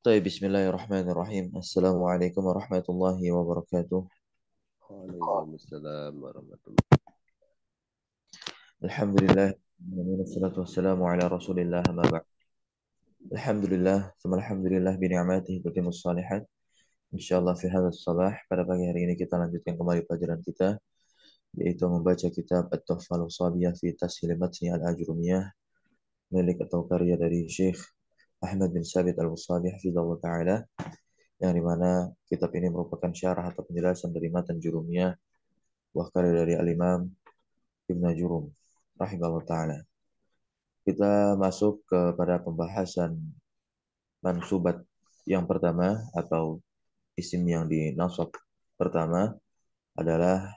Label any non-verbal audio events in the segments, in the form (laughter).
Tayyib bismillahirrahmanirrahim. Assalamualaikum warahmatullahi wabarakatuh. Waalaikumsalam warahmatullahi wabarakatuh. Alhamdulillah. Wassalatu wassalamu ala rasulillah. Ma ba'd. Alhamdulillah. Thumma alhamdulillah bini'amatihi tutimus salihat. InsyaAllah fi hadha sabah. Pada pagi hari ini kita lanjutkan kembali pelajaran kita. Yaitu membaca kitab At-Tuhfal Usabiyah fi Matni Al-Ajrumiyah. Milik atau karya dari Syekh Ahmad bin Sabit al-Busabi hafizahullah ta'ala yang dimana kitab ini merupakan syarah atau penjelasan dari matan jurumnya bahkan dari al-imam Ibn Jurum rahimahullah ta'ala kita masuk kepada pembahasan mansubat yang pertama atau isim yang dinasab pertama adalah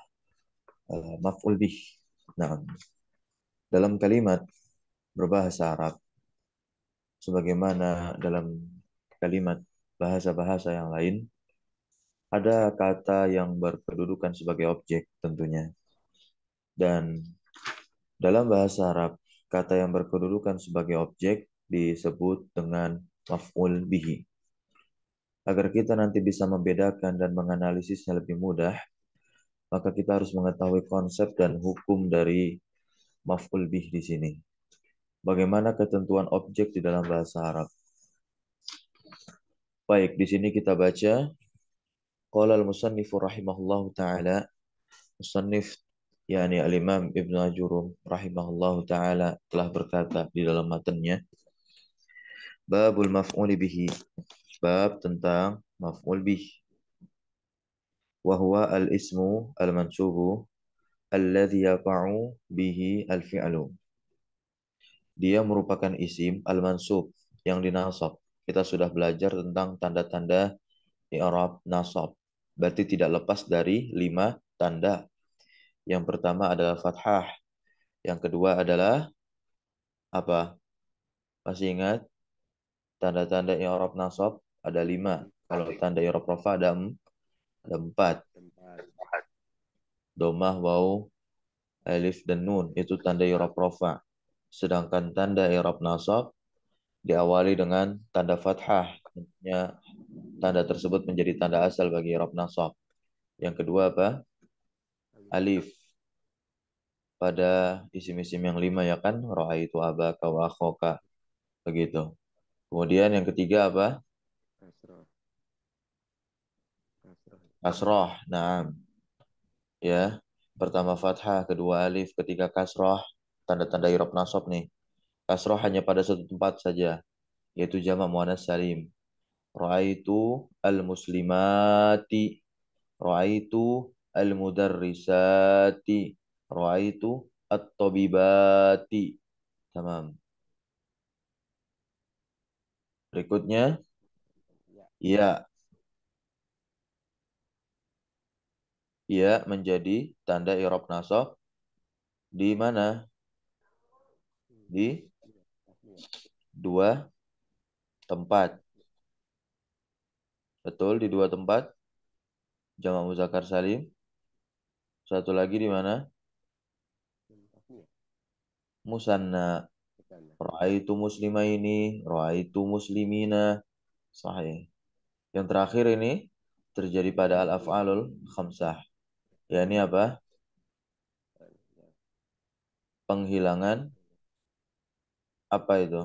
uh, maf'ul bih. Nah, dalam kalimat berbahasa Arab sebagaimana dalam kalimat bahasa-bahasa yang lain, ada kata yang berkedudukan sebagai objek tentunya. Dan dalam bahasa Arab, kata yang berkedudukan sebagai objek disebut dengan maf'ul bihi. Agar kita nanti bisa membedakan dan menganalisisnya lebih mudah, maka kita harus mengetahui konsep dan hukum dari maf'ul bih di sini. Bagaimana ketentuan objek di dalam bahasa Arab? Baik, di sini kita baca Qala al-musannifu rahimahullahu ta'ala Musannif yakni al-imam Ibn Ajurum rahimahullahu ta'ala telah berkata di dalam matanya Babul maf'uli bihi Bab tentang maf'ul bihi Wahuwa al-ismu al-mansubu Alladhi yaqa'u bihi al-fi'lu dia merupakan isim al-mansub yang dinasab. Kita sudah belajar tentang tanda-tanda i'rab nasab. Berarti tidak lepas dari lima tanda. Yang pertama adalah fathah. Yang kedua adalah apa? Masih ingat? Tanda-tanda i'rab nasab ada lima. Kalau tanda i'rab rafa ada, ada empat. Domah, waw, elif dan nun. Itu tanda i'rab rafa. Sedangkan tanda i'rab nasab diawali dengan tanda fathah. Artinya tanda tersebut menjadi tanda asal bagi i'rab nasab. Yang kedua apa? Alif. Pada isim-isim yang lima ya kan? itu abaka wa akhoka. Begitu. Kemudian yang ketiga apa? Kasroh. Nah. Ya. Pertama fathah, kedua alif, ketiga kasroh tanda-tanda irob nasab nih. Kasroh hanya pada satu tempat saja, yaitu jama muannas salim. Ra'aitu al-muslimati. Ra'aitu al-mudarrisati. Ra'aitu at-tabibati. Tamam. Berikutnya. Iya. Iya menjadi tanda irob nasab di mana? di dua tempat. Betul, di dua tempat. Jamak muzakkar salim. Satu lagi di mana? Musanna. itu ini Ro'a itu muslimina. Sahih. Yang terakhir ini terjadi pada al-af'alul khamsah. Ya ini apa? Penghilangan apa itu?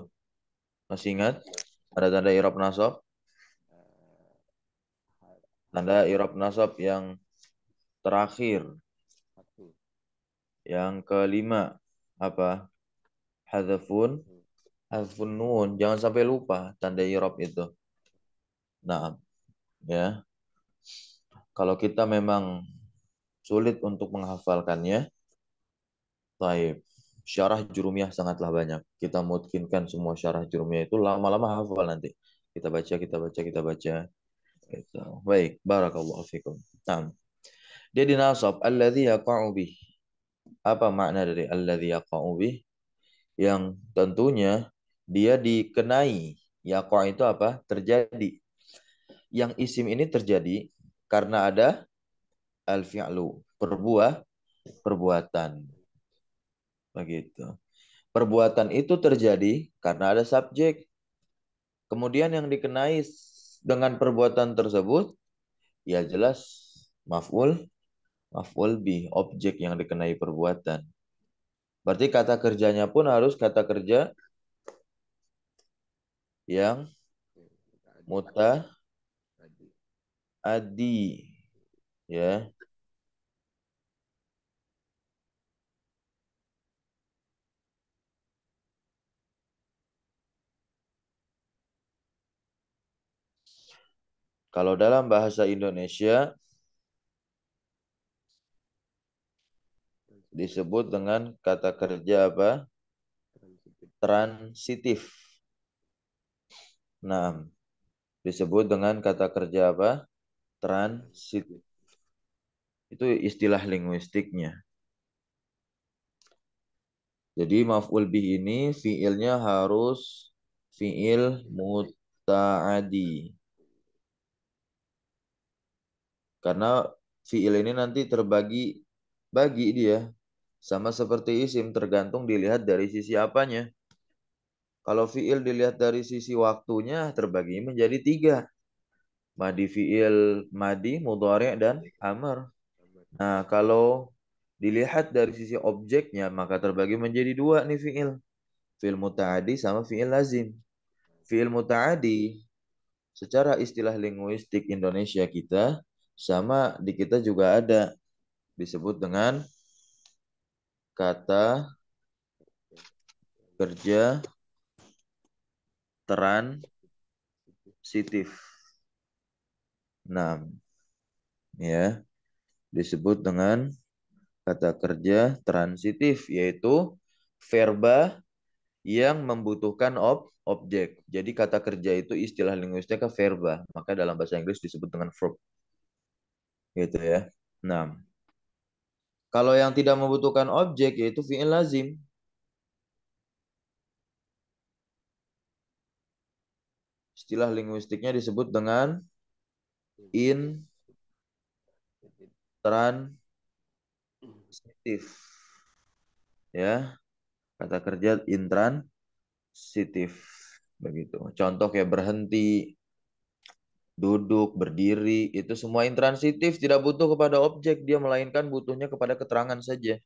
Masih ingat? Ada tanda irob nasab? Tanda irob nasab yang terakhir. Yang kelima apa? hadafun hadzfun nun. Jangan sampai lupa tanda irob itu. Nah, ya. Kalau kita memang sulit untuk menghafalkannya, Taib syarah jurumiyah sangatlah banyak. Kita mungkinkan semua syarah jurumiyah itu lama-lama hafal nanti. Kita baca, kita baca, kita baca. Itu. Baik, barakallahu fikum. Tam. Dia dinasab alladzi yaqa'u bih. Apa makna dari alladzi yaqa'u bih? Yang tentunya dia dikenai. Yaqa' itu apa? Terjadi. Yang isim ini terjadi karena ada al-fi'lu, perbuah, perbuatan Begitu. Oh, perbuatan itu terjadi karena ada subjek. Kemudian yang dikenai dengan perbuatan tersebut, ya jelas maf'ul, maf'ul bi, objek yang dikenai perbuatan. Berarti kata kerjanya pun harus kata kerja yang muta adi ya Kalau dalam bahasa Indonesia disebut dengan kata kerja apa? Transitif. Nah, disebut dengan kata kerja apa? Transitif. Itu istilah linguistiknya. Jadi maf'ul bih ini fiilnya harus fiil muta'adi. Karena fi'il ini nanti terbagi bagi dia. Sama seperti isim tergantung dilihat dari sisi apanya. Kalau fi'il dilihat dari sisi waktunya terbagi menjadi tiga. Madi fi'il, madi, mudhari, dan amar. Nah, kalau dilihat dari sisi objeknya maka terbagi menjadi dua nih fi'il. Fi'il muta'adi sama fi'il lazim. Fi'il muta'adi secara istilah linguistik Indonesia kita sama di kita juga ada disebut dengan kata kerja transitif. enam Ya. Disebut dengan kata kerja transitif yaitu verba yang membutuhkan ob objek. Jadi kata kerja itu istilah linguistiknya ke verba, maka dalam bahasa Inggris disebut dengan verb gitu ya. Nah, kalau yang tidak membutuhkan objek yaitu fi'il lazim. Istilah linguistiknya disebut dengan in transitif. Ya. Kata kerja intransitif begitu. Contoh kayak berhenti, duduk, berdiri, itu semua intransitif, tidak butuh kepada objek, dia melainkan butuhnya kepada keterangan saja.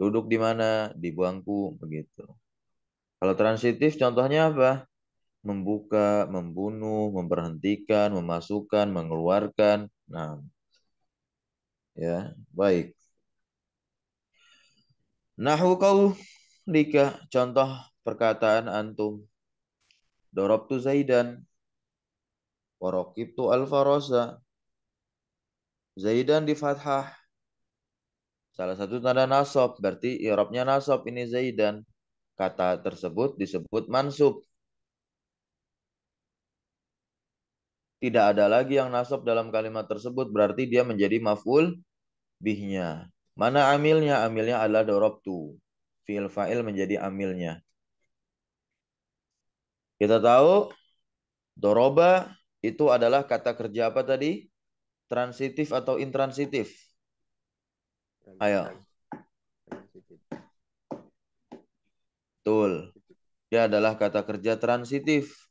Duduk di mana? Di bangku, begitu. Kalau transitif contohnya apa? Membuka, membunuh, memberhentikan, memasukkan, mengeluarkan. Nah, ya, baik. Nahu kau lika contoh perkataan antum. tu Zaidan, Warokibtu al-farosa. Zaidan di fathah. Salah satu tanda nasab. Berarti irobnya nasab ini Zaidan. Kata tersebut disebut mansub. Tidak ada lagi yang nasab dalam kalimat tersebut. Berarti dia menjadi maf'ul bihnya. Mana amilnya? Amilnya adalah dorobtu. Fi'il fa'il menjadi amilnya. Kita tahu doroba itu adalah kata kerja apa tadi? Transitif atau intransitif? Ayo. Betul. Dia adalah kata kerja transitif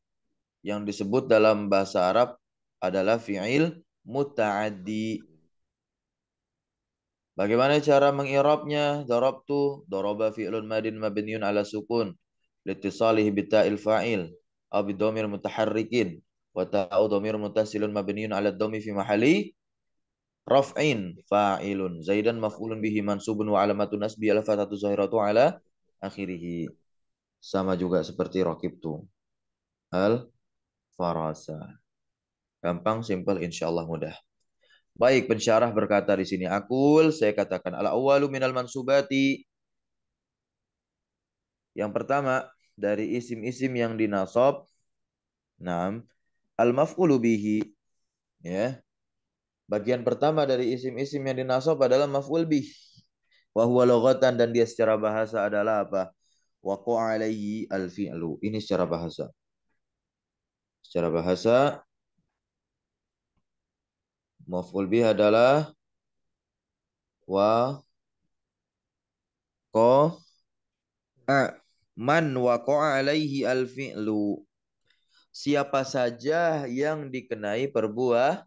yang disebut dalam bahasa Arab adalah fi'il muta'addi. Bagaimana cara mengirabnya? Dorobtu, doroba fi'lun madin mabiniun ala sukun Litisalih bita'il fa'il abidomir mutaharikin. mutaharrikin wa ta'u dhamir mutasilun mabniun 'ala dhammi fi mahalli raf'in fa'ilun zaidan maf'ulun bihi mansubun wa 'alamatu nasbi al fatatu zahiratu 'ala akhirih sama juga seperti rakibtu al farasa gampang simple insyaallah mudah Baik, pensyarah berkata di sini akul, saya katakan al awalu minal mansubati. Yang pertama dari isim-isim yang dinasob. Naam, al-maf'ulu bihi ya. Bagian pertama dari isim-isim yang dinasab adalah maf'ul bih. Wa huwa lughatan dan dia secara bahasa adalah apa? Waqa alaihi al-fi'lu. Ini secara bahasa. Secara bahasa maf'ul bih adalah wa ko eh, man waqa alaihi al-fi'lu siapa saja yang dikenai perbuatan.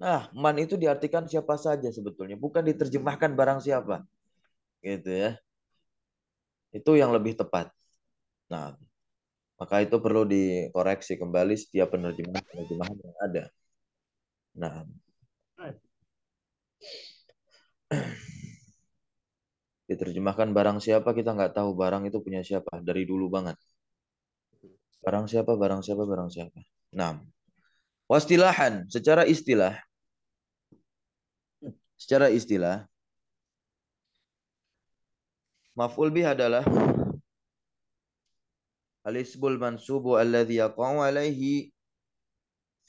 Nah, man itu diartikan siapa saja sebetulnya, bukan diterjemahkan barang siapa. Gitu ya. Itu yang lebih tepat. Nah, maka itu perlu dikoreksi kembali setiap penerjemahan-penerjemahan yang ada. Nah. Diterjemahkan barang siapa kita nggak tahu barang itu punya siapa dari dulu banget. Barang siapa, barang siapa, barang siapa. Nah, wastilahan secara istilah. Secara istilah, maf'ul bih adalah al mansubu alladhi yaqaw alaihi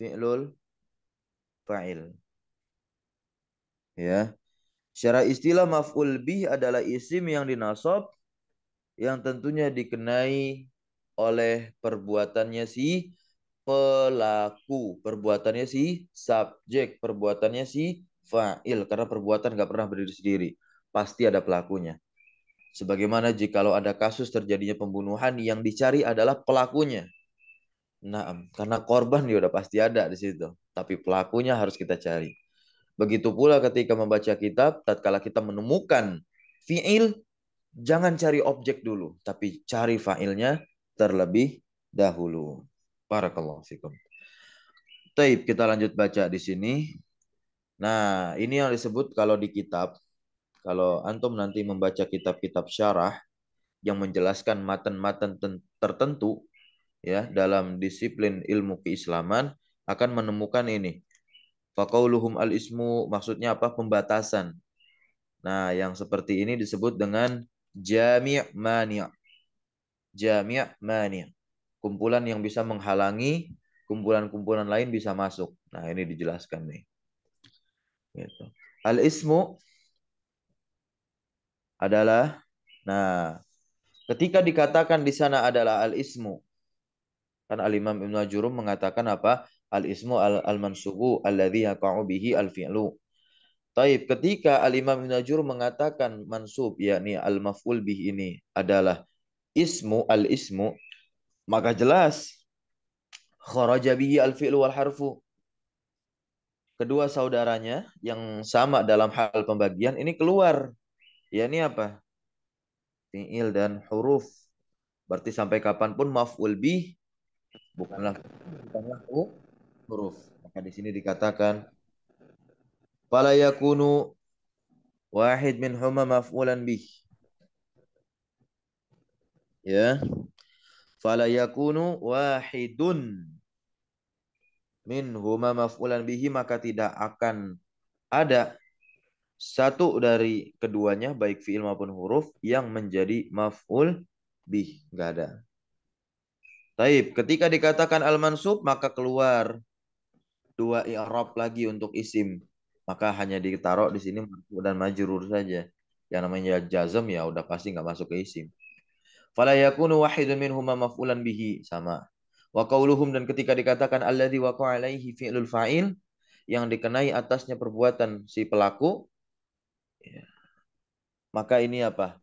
fi'lul fa'il. Ya. Secara istilah maf'ul bih adalah isim yang dinasab yang tentunya dikenai oleh perbuatannya si pelaku, perbuatannya si subjek, perbuatannya si fa'il. Karena perbuatan nggak pernah berdiri sendiri. Pasti ada pelakunya. Sebagaimana jikalau ada kasus terjadinya pembunuhan yang dicari adalah pelakunya. Nah, karena korban dia udah pasti ada di situ. Tapi pelakunya harus kita cari. Begitu pula ketika membaca kitab, tatkala kita menemukan fi'il, jangan cari objek dulu. Tapi cari fa'ilnya, terlebih dahulu. Barakallahu fikum. Taib, kita lanjut baca di sini. Nah, ini yang disebut kalau di kitab, kalau antum nanti membaca kitab-kitab syarah yang menjelaskan matan-matan tertentu ya dalam disiplin ilmu keislaman akan menemukan ini. Fakauluhum al-ismu maksudnya apa? Pembatasan. Nah, yang seperti ini disebut dengan jami' mani' jamiah mani. Kumpulan yang bisa menghalangi kumpulan-kumpulan lain bisa masuk. Nah, ini dijelaskan nih. Gitu. Al-ismu adalah nah, ketika dikatakan di sana adalah al-ismu kan al-Imam Ibnu Jurum mengatakan apa? Al-ismu al-mansubu -al alladhi yaqa'u bihi al-fi'lu. Taib, ketika Al-Imam Ibn Ajur mengatakan mansub, yakni al-maf'ul bih ini adalah ismu al ismu maka jelas kharaja bihi al fi'lu wal harfu kedua saudaranya yang sama dalam hal pembagian ini keluar ya ini apa fi'il dan huruf berarti sampai kapanpun maf'ul bi bukanlah bukanlah huruf maka di sini dikatakan fala yakunu wahid min huma maf'ulan bih ya fala yakunu wahidun min huma maf'ulan bihi maka tidak akan ada satu dari keduanya baik fiil maupun huruf yang menjadi maf'ul bih enggak ada Taib, ketika dikatakan al-mansub maka keluar dua i'rab lagi untuk isim. Maka hanya ditaruh di sini dan majrur saja. Yang namanya jazm ya udah pasti nggak masuk ke isim. Fala yakunu wahidun minhuma maf'ulan bihi sama. Wa qauluhum dan ketika dikatakan alladzi waqa'a alaihi fi'lul fa'il yang dikenai atasnya perbuatan si pelaku ya. maka ini apa?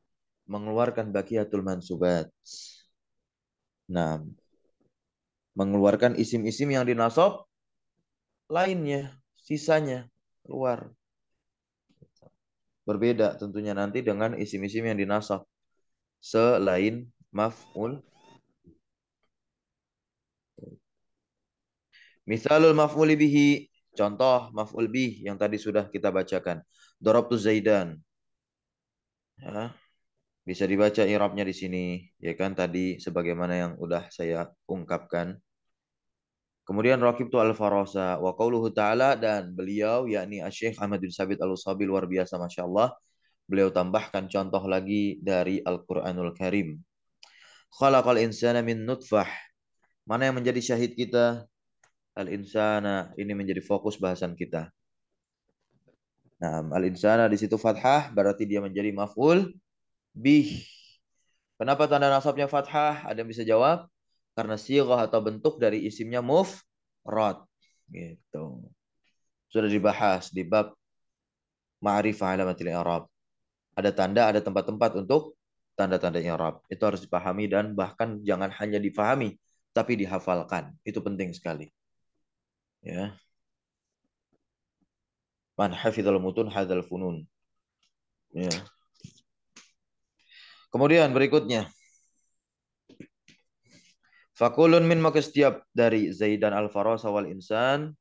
mengeluarkan bakiatul mansubat. Nah, mengeluarkan isim-isim yang dinasob lainnya, sisanya keluar. Berbeda tentunya nanti dengan isim-isim yang dinasob selain maf'ul Misalul maf'ul bihi, contoh maf'ul bih yang tadi sudah kita bacakan. Darabtu Zaidan. Ya. Bisa dibaca irabnya di sini, ya kan tadi sebagaimana yang udah saya ungkapkan. Kemudian tu al farosa wa qauluhu ta'ala dan beliau yakni Syekh Ahmad bin Sabit Al-Usabi luar biasa Masya Allah Beliau tambahkan contoh lagi dari Al-Quranul Karim. Khalaqal insana min nutfah. Mana yang menjadi syahid kita? Al-insana. Ini menjadi fokus bahasan kita. Nah, al-insana di situ fathah berarti dia menjadi maf'ul bih. Kenapa tanda nasabnya fathah? Ada yang bisa jawab? Karena sighah atau bentuk dari isimnya mufrad. Gitu. Sudah dibahas di bab ma'rifah alamatil Arab ada tanda, ada tempat-tempat untuk tanda-tanda i'rab. Itu harus dipahami dan bahkan jangan hanya dipahami, tapi dihafalkan. Itu penting sekali. Ya. Man hafizal mutun hadzal funun. Ya. Kemudian berikutnya. Fakulun min maka setiap dari Zaidan al-Faras awal insan.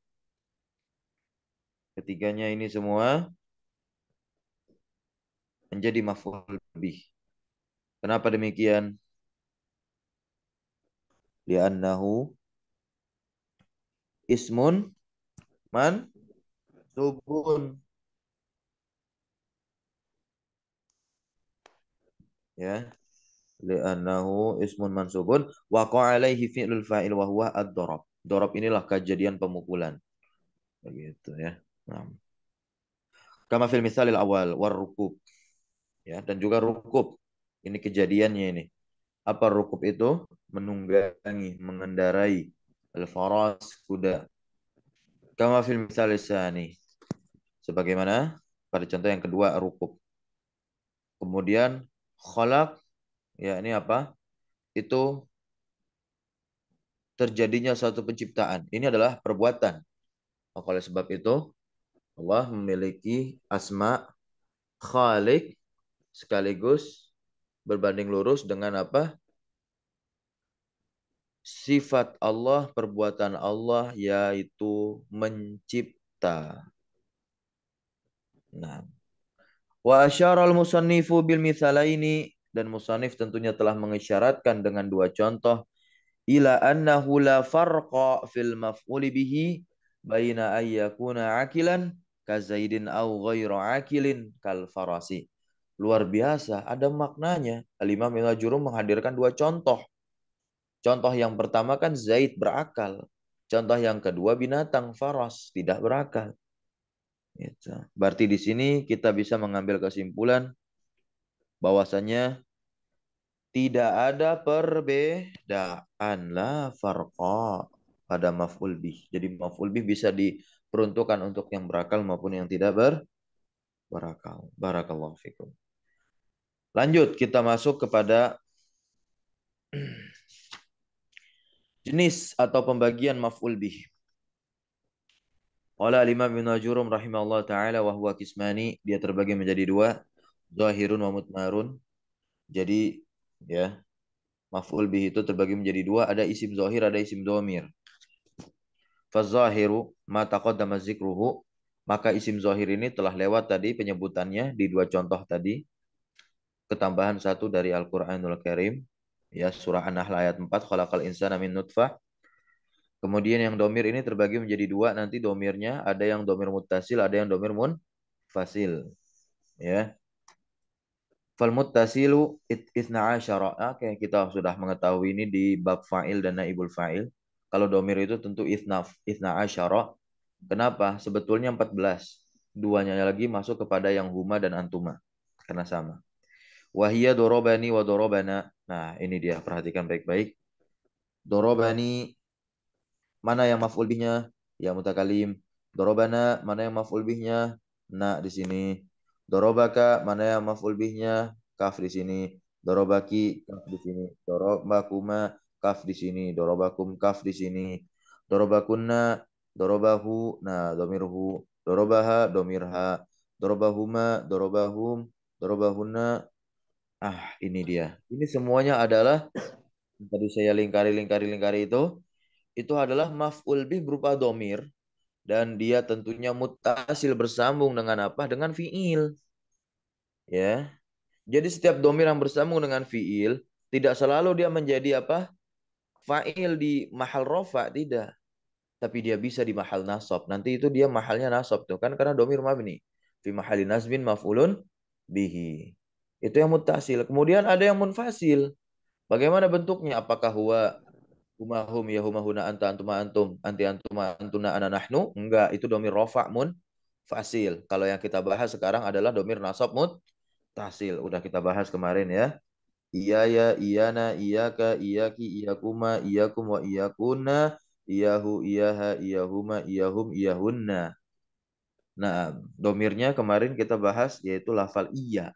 Ketiganya ini semua menjadi maf'ul bih. Kenapa demikian? Li'annahu ismun man subun. Ya. Li'annahu ismun man, wa alaihi fi'lul fa'il wa huwa ad dorob Dorob inilah kejadian pemukulan. Begitu ya. Nah. Kama fil misalil awal war rukub ya dan juga rukup Ini kejadiannya ini. Apa rukup itu? Menunggangi, mengendarai al-faras kuda. Kama fil misalisani Sebagaimana pada contoh yang kedua rukup Kemudian khalaq ya ini apa? Itu terjadinya suatu penciptaan. Ini adalah perbuatan. oleh sebab itu Allah memiliki asma Khalik sekaligus berbanding lurus dengan apa? Sifat Allah, perbuatan Allah yaitu mencipta. Nah. Wa al musannifu bil mithalaini dan musannif tentunya telah mengisyaratkan dengan dua contoh ila annahu la farqa fil maf'uli bihi baina ayyakuna akilan zaidin aw ghairu akilin kal farasi luar biasa, ada maknanya. Al-Imam Ibn menghadirkan dua contoh. Contoh yang pertama kan Zaid berakal. Contoh yang kedua binatang faros tidak berakal. Gitu. Berarti di sini kita bisa mengambil kesimpulan bahwasanya tidak ada perbedaan lah farqa pada maf'ul bih. Jadi maf'ul bih bisa diperuntukkan untuk yang berakal maupun yang tidak ber berakal. Barakallahu fikum. Lanjut kita masuk kepada jenis atau pembagian maf'ul bih. Oleh lima bin Jurum rahimahullah ta'ala wa huwa kismani. Dia terbagi menjadi dua. Zahirun wa mutmarun. Jadi ya maf'ul bih itu terbagi menjadi dua. Ada isim zahir, ada isim domir. Fazahiru ma taqadda mazikruhu. Maka isim zahir ini telah lewat tadi penyebutannya di dua contoh tadi ketambahan satu dari Al-Qur'anul Karim ya surah An-Nahl ayat 4 khalaqal insana min nutfah Kemudian yang domir ini terbagi menjadi dua nanti domirnya ada yang domir mutasil ada yang domir mun fasil ya fal muttasilu itsna asyara oke kita sudah mengetahui ini di bab fa'il dan naibul fa'il kalau domir itu tentu itsna itsna asyara kenapa sebetulnya 14 duanya lagi masuk kepada yang huma dan antuma karena sama Wahia dorobani wa dorobana. Nah, ini dia. Perhatikan baik-baik. Dorobani. Mana yang maf'ul bihnya? Ya mutakalim. Dorobana. Mana yang maf'ul bihnya? Nah, di sini. Dorobaka. Mana yang maf'ul bihnya? Kaf di sini. Dorobaki. Kaf di sini. Dorobakuma. Kaf di sini. Dorobakum. Kaf di sini. Dorobakunna. Dorobahu. Nah, domirhu. Dorobaha. Domirha. Dorobahuma. Dorobahum. Dorobahunna Ah, ini dia. Ini semuanya adalah tadi saya lingkari lingkari lingkari itu itu adalah maf'ul bih berupa domir dan dia tentunya mutasil bersambung dengan apa? Dengan fiil. Ya. Jadi setiap domir yang bersambung dengan fiil tidak selalu dia menjadi apa? Fa'il di mahal rofa tidak. Tapi dia bisa di mahal nasab. Nanti itu dia mahalnya nasab tuh kan karena domir mabni. Fi mahali nasbin maf'ulun bihi. Itu yang mutasil. Kemudian ada yang munfasil. Bagaimana bentuknya? Apakah huwa humahum ya humahuna anta antuma antum anti antuma antuna ana Enggak, itu domir rofa mun fasil. Kalau yang kita bahas sekarang adalah domir nasab mut tasil. Udah kita bahas kemarin ya. Iya ya, iya iya iya ka iyana, iya iyaki, iyakuma, iya, iya wa iya, iya, iya huma iya hum iya hunna. Nah, domirnya kemarin kita bahas yaitu lafal iya.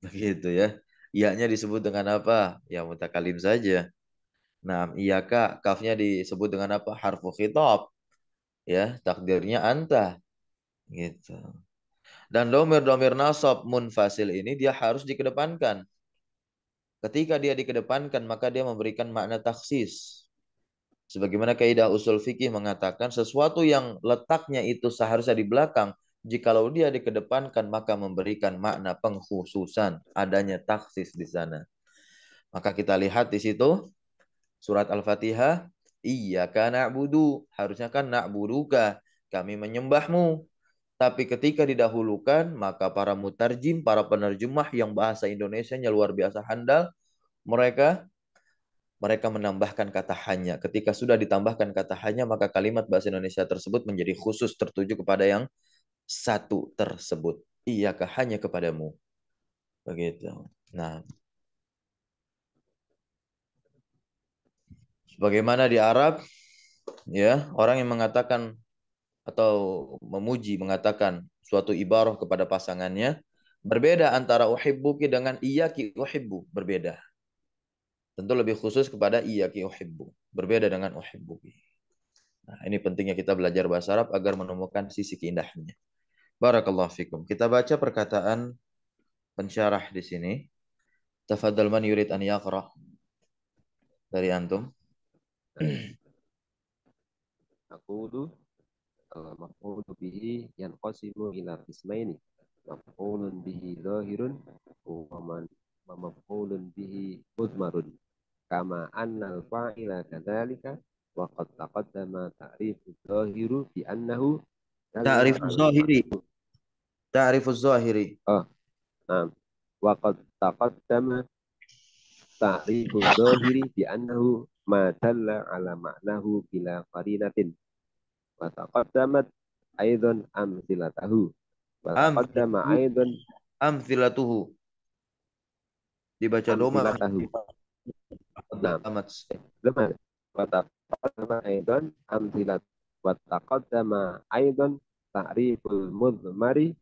Begitu (laughs) ya. iaknya disebut dengan apa? Ya mutakalim saja. Nah, kak, kafnya disebut dengan apa? Harfu khitab. Ya, takdirnya anta. Gitu. Dan domir-domir nasab munfasil ini dia harus dikedepankan. Ketika dia dikedepankan, maka dia memberikan makna taksis. Sebagaimana kaidah usul fikih mengatakan sesuatu yang letaknya itu seharusnya di belakang, jikalau dia dikedepankan maka memberikan makna pengkhususan adanya taksis di sana. Maka kita lihat di situ surat Al-Fatihah, iya karena na'budu, harusnya kan na'buduka, kami menyembahmu. Tapi ketika didahulukan, maka para mutarjim, para penerjemah yang bahasa nya luar biasa handal, mereka mereka menambahkan kata hanya. Ketika sudah ditambahkan kata hanya, maka kalimat bahasa Indonesia tersebut menjadi khusus tertuju kepada yang satu tersebut. Iyaka hanya kepadamu. Begitu. Nah, sebagaimana di Arab, ya orang yang mengatakan atau memuji mengatakan suatu ibarah kepada pasangannya berbeda antara uhibbuki dengan iyaki uhibbu berbeda. Tentu lebih khusus kepada iyaki uhibbu, berbeda dengan uhibbuki. Nah, ini pentingnya kita belajar bahasa Arab agar menemukan sisi keindahannya. Barakallahu fikum. Kita baca perkataan pensyarah di sini. Tafadhal man yurid an yaqra. Dari antum. (clears throat) Aqulu al-maqulu bihi yanqasimu ila ismaini. Maqulun bihi zahirun wa man maqulun bihi mudmarun. Kama al fa'ila kadzalika wa qad taqaddama ta'rifu zahiru bi annahu ta'rifu zahiri. Ta'rifuz zahiri. Oh. Ah. Nah. Wa qad taqaddama ta'rifuz zahiri bi annahu ma dalla ala ma'nahu bila qarinatin. Wa taqaddamat aidan amsilatahu. Wa taqaddama aidan amsilatuhu. Dibaca doma. Taqaddamat. Lemah. Wa taqaddama aidan amsilatuhu. Wa taqaddama aidan ta'riful mudmari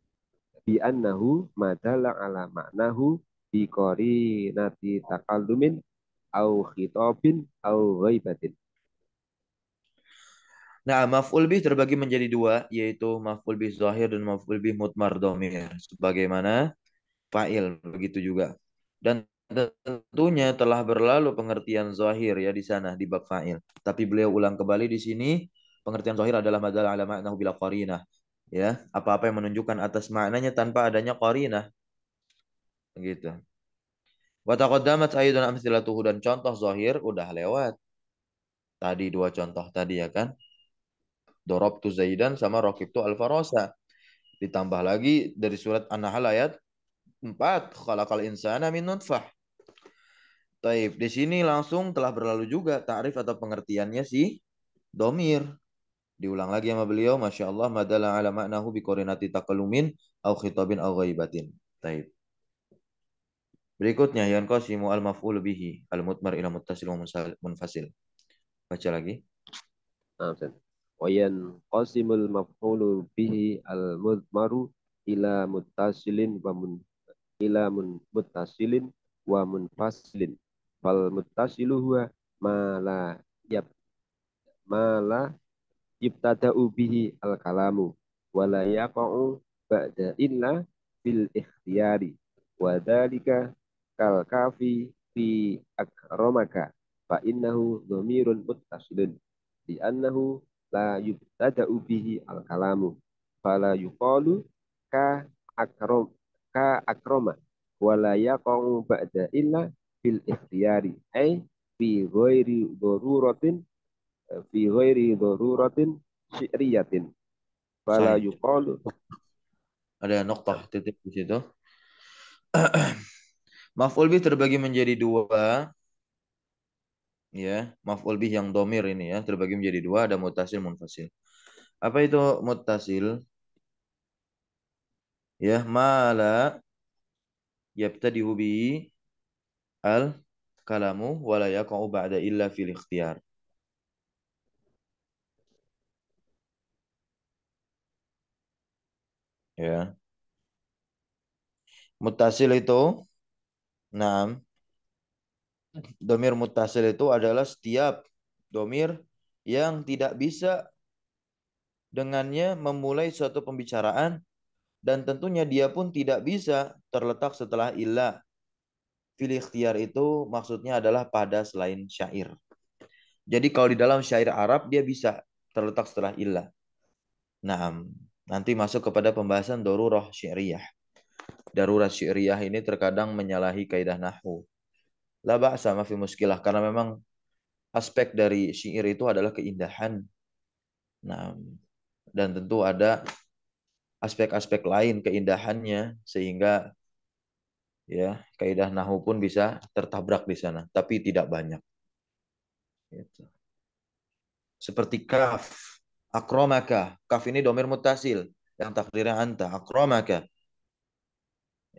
bi annahu madala ala maknahu bi qarinati takallumin au khitabin au ghaibatin. Nah, maf'ul bih terbagi menjadi dua, yaitu maf'ul bih zahir dan maf'ul bih mutmar domir. Sebagaimana fa'il, begitu juga. Dan tentunya telah berlalu pengertian zahir ya di sana di bab fa'il. Tapi beliau ulang kembali di sini pengertian zahir adalah madal ala ma'nahu bila qarinah ya apa-apa yang menunjukkan atas maknanya tanpa adanya qarinah gitu wa taqaddamat amstilatuhu dan contoh zahir udah lewat tadi dua contoh tadi ya kan dorobtu zaidan sama tu alfarosa ditambah lagi dari surat an-nahl ayat 4 khalaqal insana min nutfah Taib. Di sini langsung telah berlalu juga takrif atau pengertiannya si domir diulang lagi sama beliau masya Allah madala ala maknahu bi koordinati takalumin au khitabin au ghaibatin taib berikutnya kau qasimu al maf'ul bihi al mutmar ila muttasil wa munfasil baca lagi nah, wa yan qasimul maf'ul bihi al mutmaru ila muttasilin wa mun ila mun, muttasilin wa munfasilin fal muttasilu huwa ma la yab ma la yubtada'u bihi al-kalamu walaya kau yaqa'u ba'da illa bil ikhtiyari wa dhalika kal kafi fi akramaka fa innahu dhamirun muttasilun li annahu la yubtada'u bihi al-kalamu fala yuqalu ka akram ka akrama wa la yaqa'u ba'da illa bil ikhtiyari ay fi ghairi daruratin fi ghairi daruratin syi'riyatin fala yuqalu ada noktah titik di situ (clears throat) maf'ul bih terbagi menjadi dua ya maf'ul bih yang domir ini ya terbagi menjadi dua ada mutasil munfasil apa itu mutasil ya mala yabtadi'u bi al kalamu wala yaqa'u ba'da illa fil ikhtiyar ya mutasil itu enam domir mutasil itu adalah setiap domir yang tidak bisa dengannya memulai suatu pembicaraan dan tentunya dia pun tidak bisa terletak setelah illa. Fil ikhtiar itu maksudnya adalah pada selain syair. Jadi kalau di dalam syair Arab dia bisa terletak setelah illa. Nah, Nanti masuk kepada pembahasan darurah syi'riyah. Darurat syi'riyah ini terkadang menyalahi kaidah nahu. La ba'sa ma fi muskilah karena memang aspek dari syair itu adalah keindahan. Nah, dan tentu ada aspek-aspek lain keindahannya sehingga ya kaidah nahu pun bisa tertabrak di sana, tapi tidak banyak. Gitu. Seperti kaf akromaka kaf ini domir mutasil yang takdirnya anta akromaka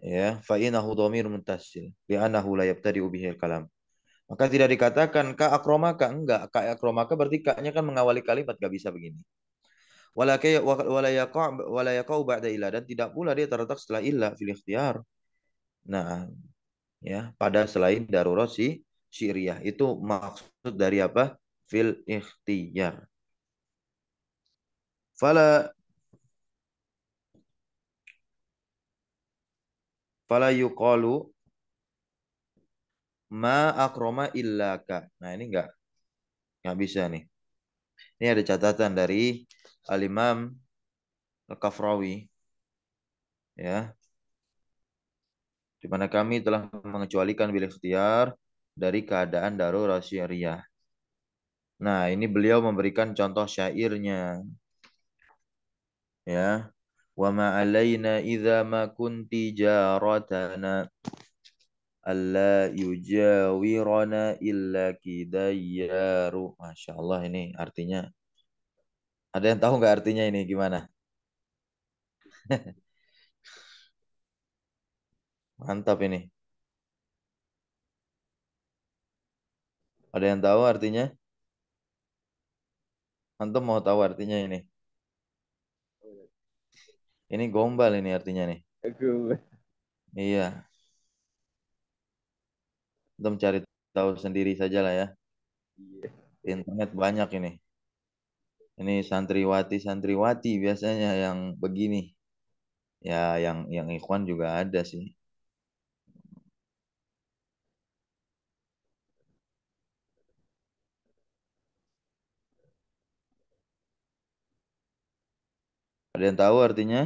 ya fa inahu domir mutasil li anahu la yabtadi bihi kalam maka tidak dikatakan ka akromaka enggak ka akromaka berarti ka-nya kan mengawali kalimat gak bisa begini wala walayakau ba'da illa dan tidak pula dia terletak setelah illa fil ikhtiar. Nah, ya, pada selain darurat si syiriah itu maksud dari apa? fil ikhtiar. Fala fala yuqalu ma akroma illaka. Nah, ini enggak enggak bisa nih. Ini ada catatan dari Al-Imam Al-Kafrawi. Ya. Di mana kami telah mengecualikan bil ikhtiar dari keadaan darurat syariah. Nah, ini beliau memberikan contoh syairnya ya wa ma alaina idza ma kunti jaratana alla yujawirana illa kidayaru Masya Allah ini artinya ada yang tahu nggak artinya ini gimana (laughs) mantap ini ada yang tahu artinya Antum mau tahu artinya ini? Ini gombal ini artinya nih. Gombal. Iya. Untuk cari tahu sendiri saja lah ya. Iya. internet banyak ini. Ini santriwati santriwati biasanya yang begini. Ya, yang yang ikhwan juga ada sih. Ada yang tahu artinya?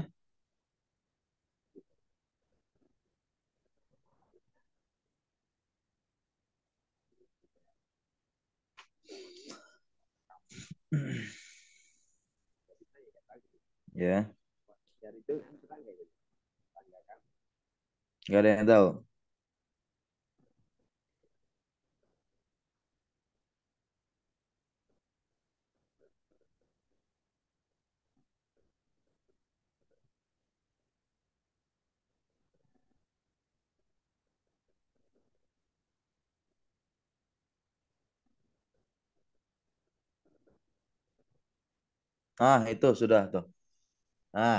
ya. Gitu. Gak ada yang tahu. Ah, itu sudah tuh. Ah,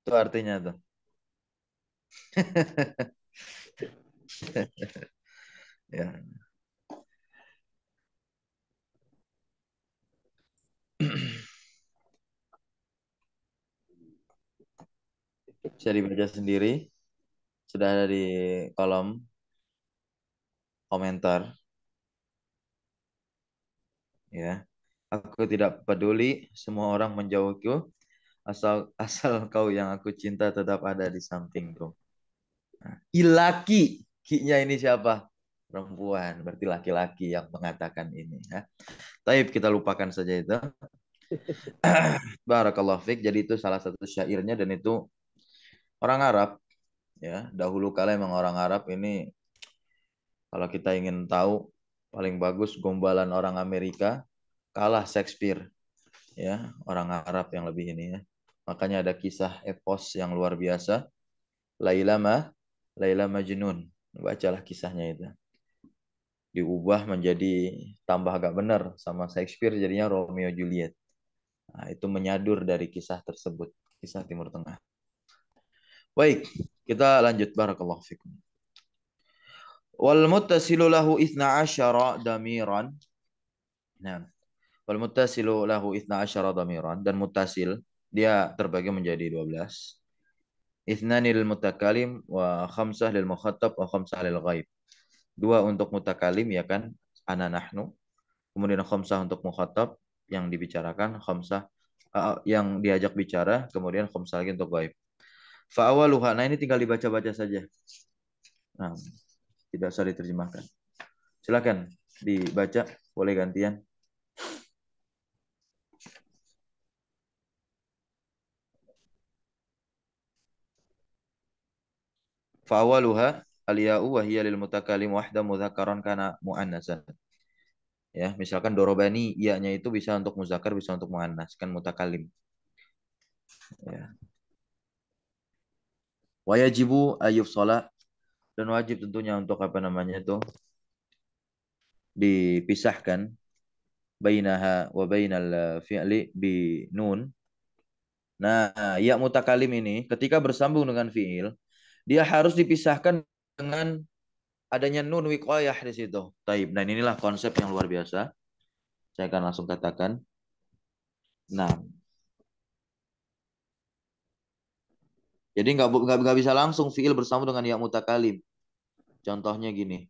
itu artinya tuh. (laughs) ya. Bisa dibaca sendiri. Sudah ada di kolom komentar. Ya. Aku tidak peduli semua orang menjauhku, asal (laughs) asal kau yang aku cinta tetap ada di sampingku. Nah, ilaki, kinya ini siapa? Perempuan, berarti laki-laki yang mengatakan ini. Ya. Taib kita lupakan saja itu. (clears throat) Barakallah fiq Jadi itu salah satu syairnya dan itu orang Arab. Ya, dahulu kala emang orang Arab ini kalau kita ingin tahu paling bagus gombalan orang Amerika kalah Shakespeare ya orang Arab yang lebih ini ya makanya ada kisah epos yang luar biasa Laila ma Laila Majnun bacalah kisahnya itu diubah menjadi tambah agak benar sama Shakespeare jadinya Romeo Juliet nah, itu menyadur dari kisah tersebut kisah Timur Tengah baik kita lanjut barakallahu fikum wal muttasilu lahu 12 damiran. Nah. Wal muttasilu lahu ithna asyara damiran Dan mutasil dia terbagi menjadi 12. lil mutakalim wa khamsah lil mukhatab wa khamsah lil ghaib. Dua untuk mutakalim ya kan, ana nahnu. Kemudian khamsah untuk mukhatab yang dibicarakan, khamsah uh, yang diajak bicara, kemudian khamsah lagi untuk ghaib. Fa'awaluha. Nah ini tinggal dibaca-baca saja. Nah, tidak usah diterjemahkan. Silakan dibaca, boleh gantian. fa aliyau al ya'u wa hiya lil mutakallim wahda mudzakkaran kana muannasan. Ya, misalkan dorobani iya-nya itu bisa untuk muzakkar, bisa untuk muannas, kan mutakalim Ya. Wajibu ayub sholat dan wajib tentunya untuk apa namanya itu dipisahkan bainaha wa bainal fi'li bi nun. Nah, ya mutakalim ini ketika bersambung dengan fi'il, dia harus dipisahkan dengan adanya nun wiqayah di situ. Taib. Dan inilah konsep yang luar biasa. Saya akan langsung katakan. Nah, jadi nggak nggak nggak bisa langsung fiil bersama dengan ya mutakalim. Contohnya gini.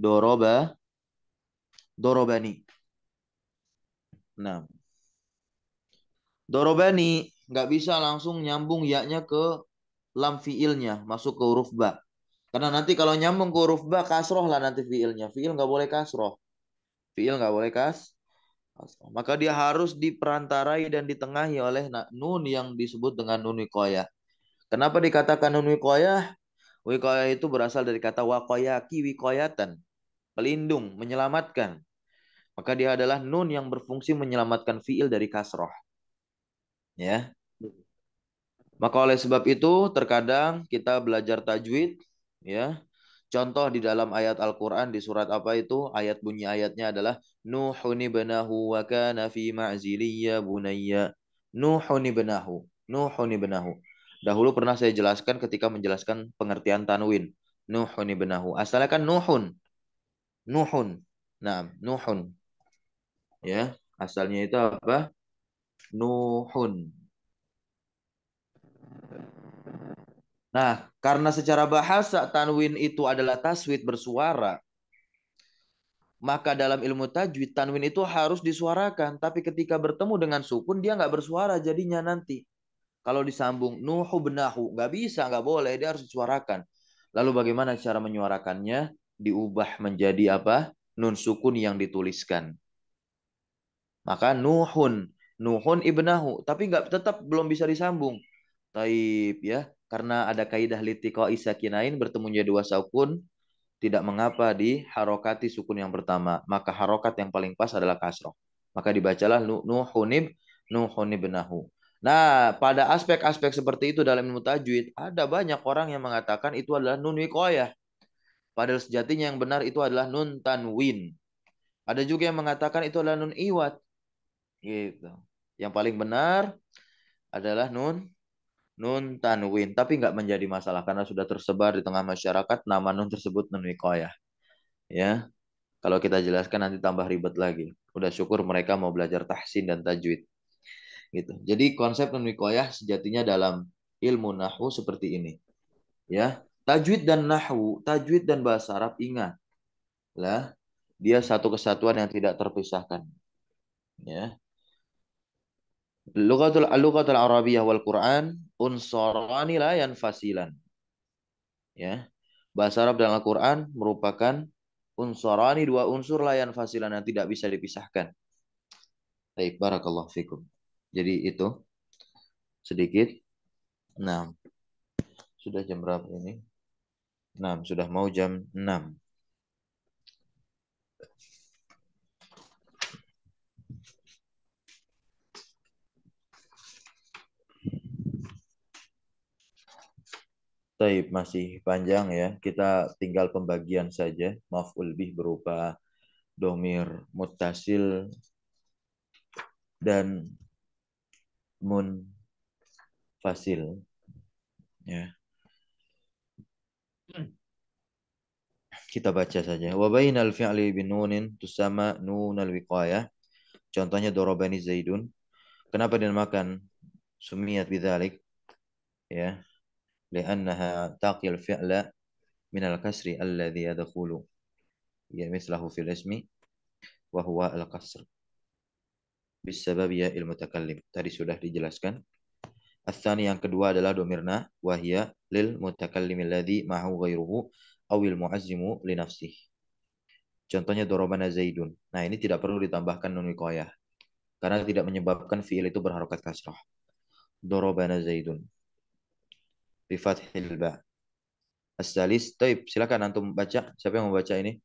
Doroba, dorobani. Nah, dorobani nggak bisa langsung nyambung yaknya ke lam fiilnya masuk ke huruf ba. Karena nanti kalau nyambung ke huruf ba kasroh lah nanti fiilnya. Fiil nggak boleh kasroh. Fiil nggak boleh kas. Maka dia harus diperantarai dan ditengahi oleh nun yang disebut dengan nun wikoyah. Kenapa dikatakan nun wikoyah? Wikoyah itu berasal dari kata wakoyaki wikoyatan. Pelindung, menyelamatkan. Maka dia adalah nun yang berfungsi menyelamatkan fiil dari kasroh. Ya, maka oleh sebab itu terkadang kita belajar tajwid ya. Contoh di dalam ayat Al-Qur'an di surat apa itu? Ayat bunyi ayatnya adalah Nuhun ibnahu wa kana fi ma'ziliya bunayya. Nuhun ibnahu. Nuhun ibnahu. Dahulu pernah saya jelaskan ketika menjelaskan pengertian tanwin. Nuhun ibnahu. Asalnya kan Nuhun. Nuhun. Nah, Nuhun. Ya, asalnya itu apa? Nuhun. Nah, karena secara bahasa tanwin itu adalah taswid bersuara, maka dalam ilmu tajwid tanwin itu harus disuarakan. Tapi ketika bertemu dengan sukun dia nggak bersuara jadinya nanti. Kalau disambung nuhu benahu nggak bisa nggak boleh dia harus disuarakan. Lalu bagaimana cara menyuarakannya? Diubah menjadi apa? Nun sukun yang dituliskan. Maka nuhun, nuhun ibnahu, tapi nggak tetap belum bisa disambung. Taib ya, karena ada kaidah litiko isakinain bertemunya dua sukun tidak mengapa di harokati sukun yang pertama, maka harokat yang paling pas adalah kasroh. Maka dibacalah hunib nuhunib nahu Nah, pada aspek-aspek seperti itu dalam ilmu tajwid, ada banyak orang yang mengatakan itu adalah nun wikoyah Padahal sejatinya yang benar itu adalah nun tanwin. Ada juga yang mengatakan itu adalah nun iwat. Gitu. Yang paling benar adalah nun Nun tanwin, tapi nggak menjadi masalah karena sudah tersebar di tengah masyarakat nama nun tersebut nun wikoyah. Ya, kalau kita jelaskan nanti tambah ribet lagi. Udah syukur mereka mau belajar tahsin dan tajwid. Gitu. Jadi konsep nun wikoyah sejatinya dalam ilmu nahwu seperti ini. Ya, tajwid dan nahwu, tajwid dan bahasa Arab ingat lah dia satu kesatuan yang tidak terpisahkan. Ya, Lughatul lugatul arabiyah wal Quran unsurani la yanfasilan. Ya. Bahasa Arab dan Al-Qur'an merupakan unsurani dua unsur la yanfasilan yang tidak bisa dipisahkan. Baik, barakallahu fikum. Jadi itu sedikit. Nah, sudah jam berapa ini? nah sudah mau jam 6. Taib masih panjang ya. Kita tinggal pembagian saja. Maf'ul lebih berupa domir mutasil dan mun fasil. Ya. Hmm. Kita baca saja. wabain al fi'li bin nunin tusama al wiqaya. Contohnya dorobani zaidun. Kenapa dinamakan sumiat bidalik? Ya, لأنها تاقي الفعل من الكسر الذي يدخل مثله في الاسم وهو القصر bisababiyah يا المتكلم Tadi sudah dijelaskan. الثاني yang kedua adalah domirna وهي lil الذي معه ma'hu أو awil mu'azzimu li nafsih. Contohnya dorobana zaidun. Nah ini tidak perlu ditambahkan nun wikoyah. Karena tidak menyebabkan fi'il itu berharokat kasrah. Dorobana zaidun bifathil hilba As-salis. silakan antum baca. Siapa yang mau baca ini?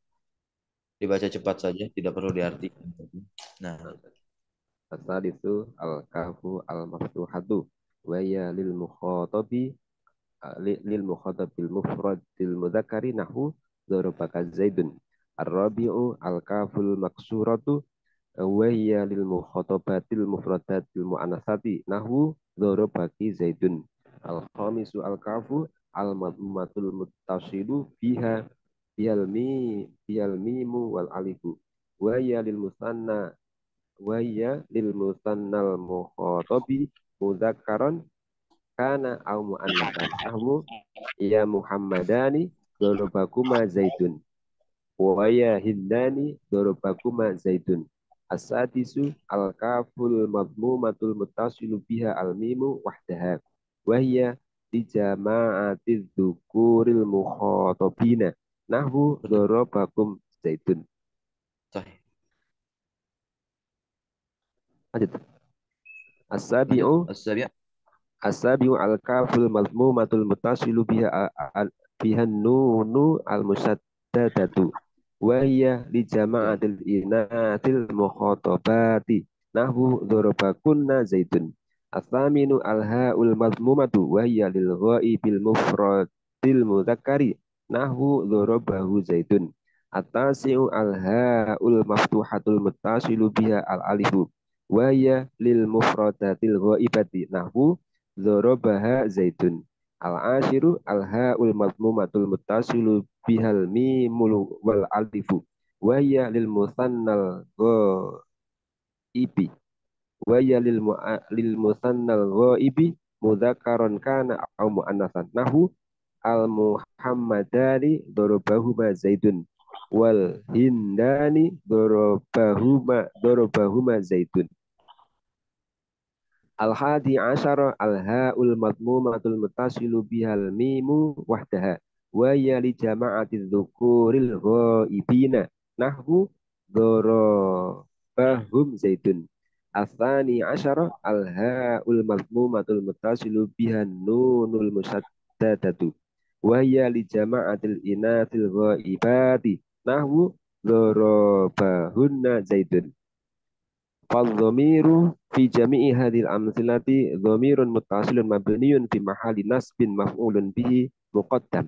Dibaca cepat saja, tidak perlu diartikan. Nah. asal itu al-kahfu al-maftuhatu wa ya lil mukhatabi lil mukhatabil mufrad lil mudzakkari nahu dzarabaka zaidun. Ar-rabi'u al-kaful maksuratu wa hiya lil mukhatabatil mufradatil muannasati nahu dzarabaki zaidun Al-khamisu al-kafu al matul muttasilu fiha biyalmi biyalmimu wal alifu wa ya lil musanna wa ya lil musannal muhatabi mudzakkaran kana au muannatsan ahmu ya muhammadani dorobakuma zaidun wa ya hindani dorobakuma zaidun asadisu al kaful madmumatul mutasilu biha al mimu wahdaha wahya di jama'ati dzukuril mukhatabina nahwu dorobakum zaitun. Sahih. Lanjut. asabiu sabiu asabiu al-kaful mazmumatul mutasilu biha al biha nunu al-musaddadatu wa hiya li jama'atil inatil mukhatabati nahwu dorobakunna zaitun alha ul madmumatu wa hiya lil bil mufradil mudzakkari nahwu dzarabahu zaidun. Atasiu alhaul maftuhatul muttasilu biha al alifu wa hiya lil mufradatil ghaibati nahwu dzarabaha zaidun. Al asiru ashiru alhaul madmumatul muttasilu bihal mulu wal alifu wa hiya lil musannal ghaibi wa ya lil lil musannal ghaibi mudzakkaran kana au muannatsan nahu al muhammadari darabahu ma zaidun wal hindani darabahu ma darabahu ma zaidun al hadi asyara al haul madmumatul mutasilu bihal mimu wahdaha wa ya li jama'ati dzukuril ghaibina nahu dorobahum zaidun Asani asyara al-ha'ul madmumatul mutasilu bihan nunul musaddadatu. Wahya li jama'atil inatil wa'ibati. Nahwu dorobahunna zaidun. Fadzomiru fi jami'i hadil amsilati dzomirun mutasilun mabniyun fi mahali nasbin maf'ulun bihi muqaddam.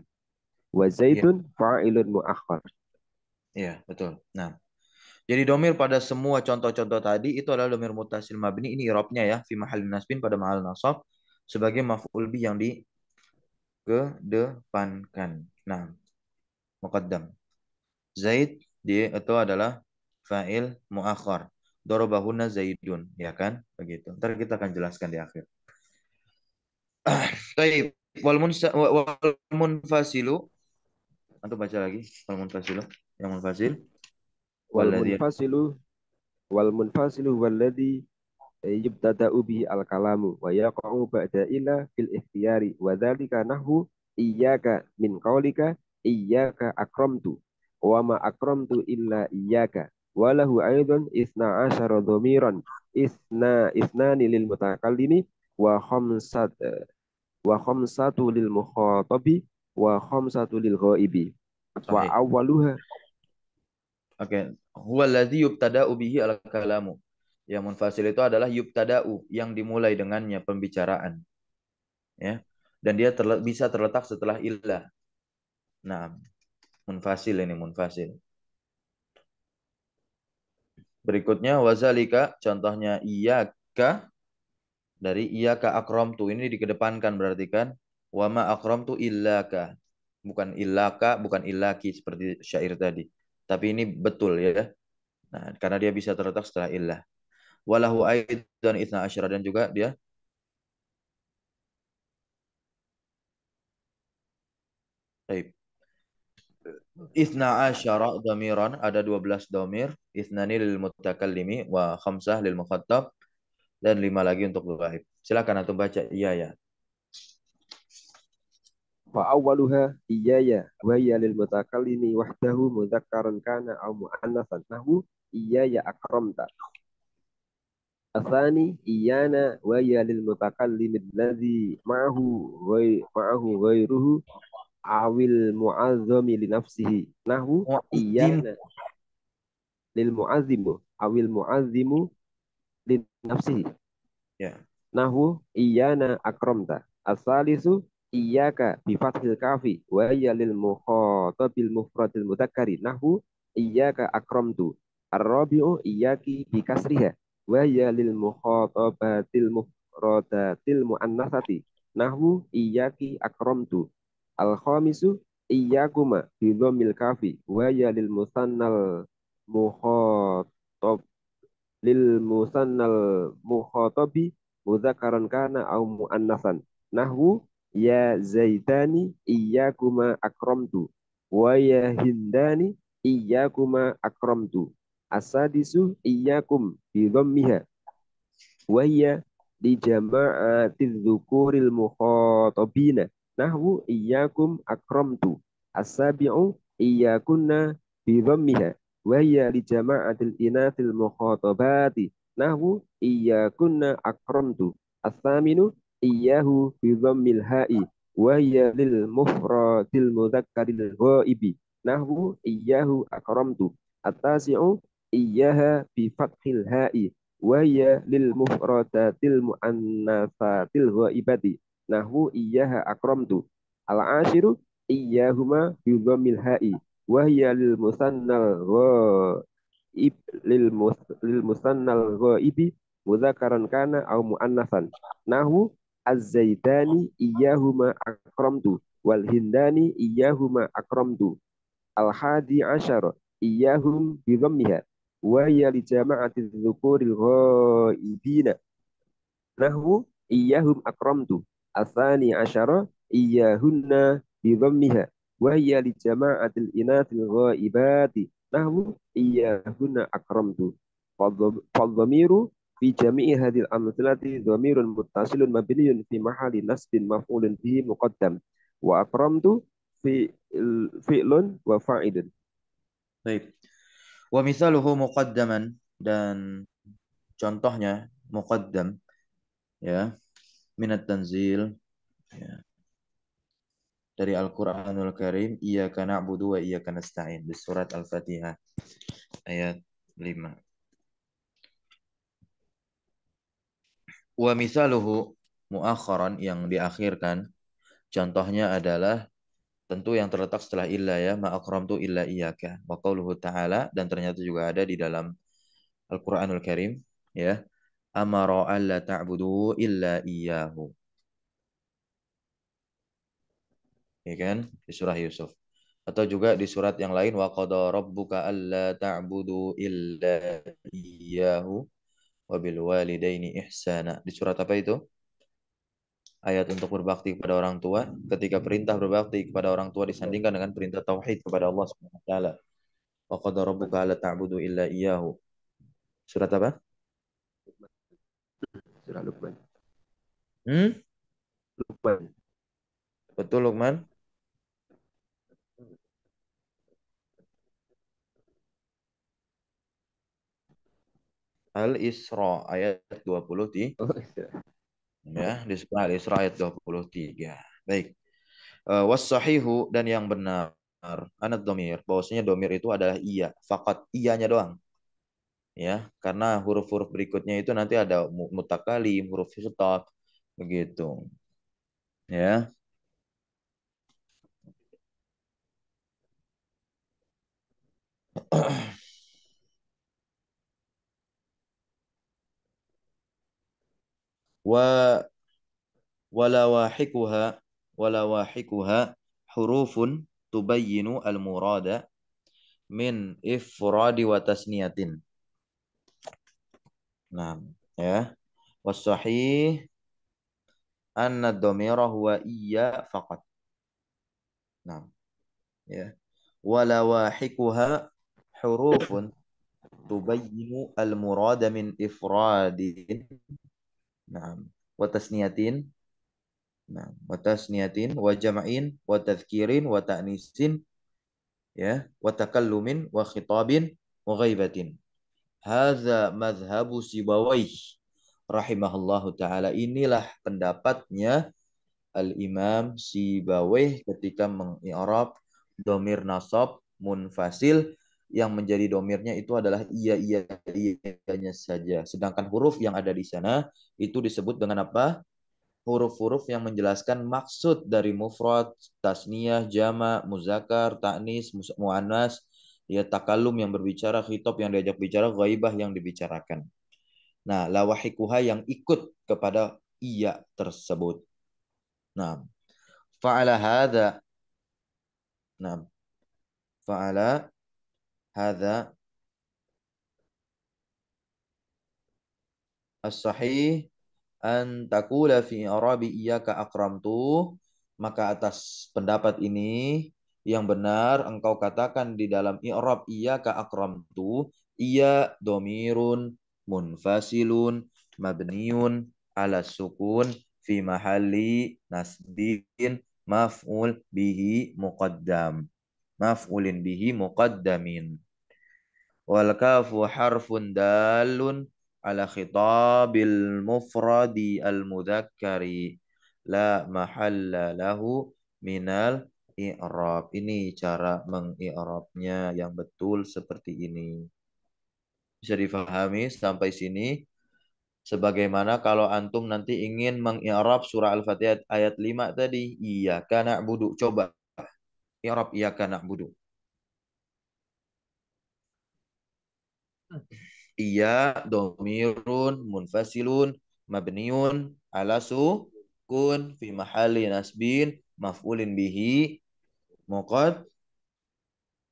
Wa zaidun ya. fa'ilun mu'akhar. Iya, betul. Nah. Jadi domir pada semua contoh-contoh tadi itu adalah domir mutasil mabni ini irobnya ya fi mahal nasbin pada mahal nasab sebagai maf'ul bi yang di kedepankan. Nah, muqaddam. Zaid dia itu adalah fa'il muakhar. Dorobahuna Zaidun, ya kan? Begitu. Ntar kita akan jelaskan di akhir. (clears throat) Baik, wal munfasilu antum baca lagi wal munfasilu yang munfasil wal munfasilu wal munfasilu walladhi eh, yubtada'u bihi al kalamu wa yaqa'u ba'da ila fil ikhtiyari wa dzalika nahu iyyaka min qaulika iyyaka akramtu wa ma akramtu illa iyyaka wa lahu aidan isna asyara dhamiran isna isnani lil mutakallimi wa khamsat wa khamsatu lil mukhatabi wa khamsatu lil ghaibi wa awwaluha Oke, Huwa huwallazi yubtada'u bihi al-kalamu. Yang munfasil itu adalah yubtada'u yang dimulai dengannya pembicaraan. Ya. Dan dia terle bisa terletak setelah illah. Nah, munfasil ini munfasil. Berikutnya wazalika contohnya iyaka dari iyaka akramtu ini dikedepankan berarti kan wama akramtu illaka bukan illaka bukan illaki seperti syair tadi. Tapi ini betul ya. Nah, karena dia bisa terletak setelah ilah Walahu aid dan itna asyara dan juga dia Baik. Ithna asyara domiran ada 12 domir. Ithnani lil mutakallimi wa khamsah lil mukhattab. Dan lima lagi untuk gaib. Silakan antum baca. Iya ya fa awwaluha iyaya wa ya lil mutakallimi wahdahu mudzakkaran kana aw muannatsan nahu iyaya akramta Asani iyana wa ya lil mutakallimi alladhi ma'ahu wa ma'ahu ghairuhu awil mu'azzami li nafsihi nahu iyana lil mu'azzimu awil mu'azzimu li nafsihi ya nahu iyana akramta asalisu iyyaka bi fathil kafi wa ya lil mukhatabil mufradil mudzakkari nahu iyyaka akramtu ar-rabi'u iyyaki bi kasriha wa ya lil mukhatabatil mufradatil muannasati nahu iyyaki akramtu al-khamisu iyyakuma bi dhammil kafi wa ya lil musannal mukhatab lil musannal mukhatabi mudzakkaran kana au muannasan nahu Ya zaitani iyyakuma akramtu wa ya Hindani iyyakuma akramtu. Asadisu iyyakum bi dhammiha wa ya di jama'atiz dzukuril mukhatabina nahwu iyyakum akramtu. Asabi'u iyyakunna bi dhammiha wa ya di jama'atil inatil mukhatabati nahwu iyyakunna akramtu. Asaminu iyahu bi dhammil ha'i wa hiya lil mufradil mudzakkaril ghaibi nahu iyahu akramtu atasi'u iyaha bi fathil ha'i wa hiya lil mufradatil muannatsatil ghaibati nahu iyaha akramtu al ashiru iyahuma bi ha'i wa hiya lil musannal ghaib lil mus lil musannal ghaibi mudzakaran kana au muannasan nahu الزيتاني إياهما أكرمت والهنداني إياهما أكرمت الحادي عشر إياهم بضمها وهي لجماعة الذكور الغائبين نحو إياهم أكرمت الثاني عشر إياهن بضمها وهي لجماعة الإناث الغائبات نحو إياهن أكرمت فالضمير fi jami'i hadil amthilati dhamirun muttasilun mabniyun fi mahali nasbin maf'ulun bihi muqaddam wa akramtu fi fi'lun wa fa'idun. Baik. Wa misaluhu muqaddaman dan contohnya muqaddam ya minat tanzil ya. dari Al-Qur'anul Karim iyyaka na'budu wa iyyaka nasta'in di surat Al-Fatihah ayat 5. Wa misaluhu muakhiran yang diakhirkan contohnya adalah tentu yang terletak setelah illa ya ma'akram tu illa iyyaka wa qauluhu ta'ala dan ternyata juga ada di dalam Al-Qur'anul Karim ya amara alla ta'budu illa iyyahu ya kan di surah Yusuf atau juga di surat yang lain wa qada rabbuka alla ta'budu illa iyyahu wabil walidaini ihsana. Di surat apa itu? Ayat untuk berbakti kepada orang tua. Ketika perintah berbakti kepada orang tua disandingkan dengan perintah tauhid kepada Allah Subhanahu wa taala. Wa qad rabbuka alla ta'budu illa iyyahu. Surat apa? Surat Luqman. Hmm? Luqman. Betul Luqman? Al-Isra ayat 23. Iya. ya, di surah Al-Isra ayat 23. Baik. Uh, dan yang benar anak domir bahwasanya domir itu adalah iya fakat iyanya doang ya karena huruf-huruf berikutnya itu nanti ada mutakali huruf stop begitu ya (clears throat) و ولواحقها ولواحقها حروف تبين المراد من إفراد وتسنية نعم يا والصحيح أن الضمير هو إيا فقط نعم يا ولواحقها حروف تبين المراد من إفراد Nah, wa tasniyatin. Nah, wa tasniyatin wa jama'in wa wa ta'nisin ya, wa takallumin wa khitabin wa ghaibatin. Hadza madhhabu Sibawaih Rahimahallahu taala. Inilah pendapatnya Al-Imam Sibawaih ketika mengi'arab domir nasab munfasil yang menjadi domirnya itu adalah iya iya iya saja. Sedangkan huruf yang ada di sana itu disebut dengan apa? Huruf-huruf yang menjelaskan maksud dari mufrad, tasniyah, jama, muzakar, taknis mu'anas, ya takalum yang berbicara, khitab yang diajak bicara, ghaibah yang dibicarakan. Nah, lawahikuha yang ikut kepada iya tersebut. Nah, fa'ala hadha. Nah, fa'ala هذا as-sahih an في fi إياك iyyaka akramtu maka atas pendapat ini yang benar engkau katakan di dalam i'rab ka akramtu iya domirun munfasilun mabniun ala sukun fi mahalli nasbin maf'ul bihi muqaddam maf'ulin bihi muqaddamin wal kafu harfun dalun ala khitabil mufradi al mudzakkari la mahalla lahu minal i'rab. Ini cara mengi'rabnya yang betul seperti ini. Bisa difahami sampai sini. Sebagaimana kalau antum nanti ingin mengi'rab surah Al-Fatihah ayat 5 tadi, iya karena budu coba. I'rab iya karena budu. Iya domirun munfasilun mabniun alasu, kun, fi mahali nasbin maf'ulin bihi muqad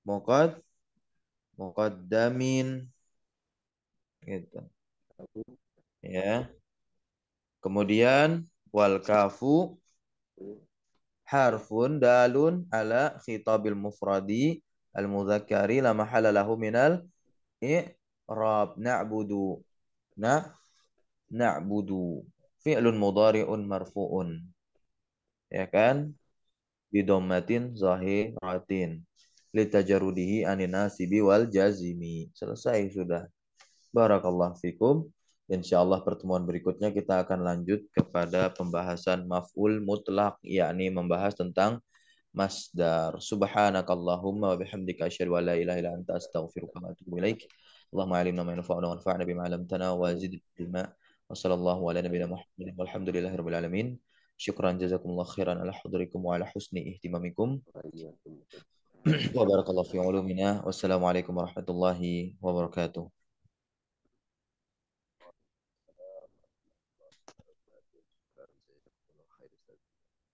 muqad muqaddamin gitu. Ya. Kemudian wal kafu harfun dalun ala khitabil mufradi al mudzakkari la mahalla lahu minal na'budu na na'budu fi'lun mudhari'un marfu'un ya kan bidomatin zahiratin litajarudihi anin nasibi wal jazimi selesai sudah barakallah fikum insyaallah pertemuan berikutnya kita akan lanjut kepada pembahasan maf'ul mutlak yakni membahas tentang masdar subhanakallahumma wa bihamdika asyhadu an la ilaha illa anta astaghfiruka wa atubu ilaika اللهم علمنا ما ينفعنا وانفعنا بما علمتنا وزد علما وصلى الله على نبينا محمد والحمد لله رب العالمين شكرا جزاكم الله خيرا على حضوركم وعلى حسن اهتمامكم (clears throat) وبارك الله في علومنا والسلام عليكم ورحمة الله وبركاته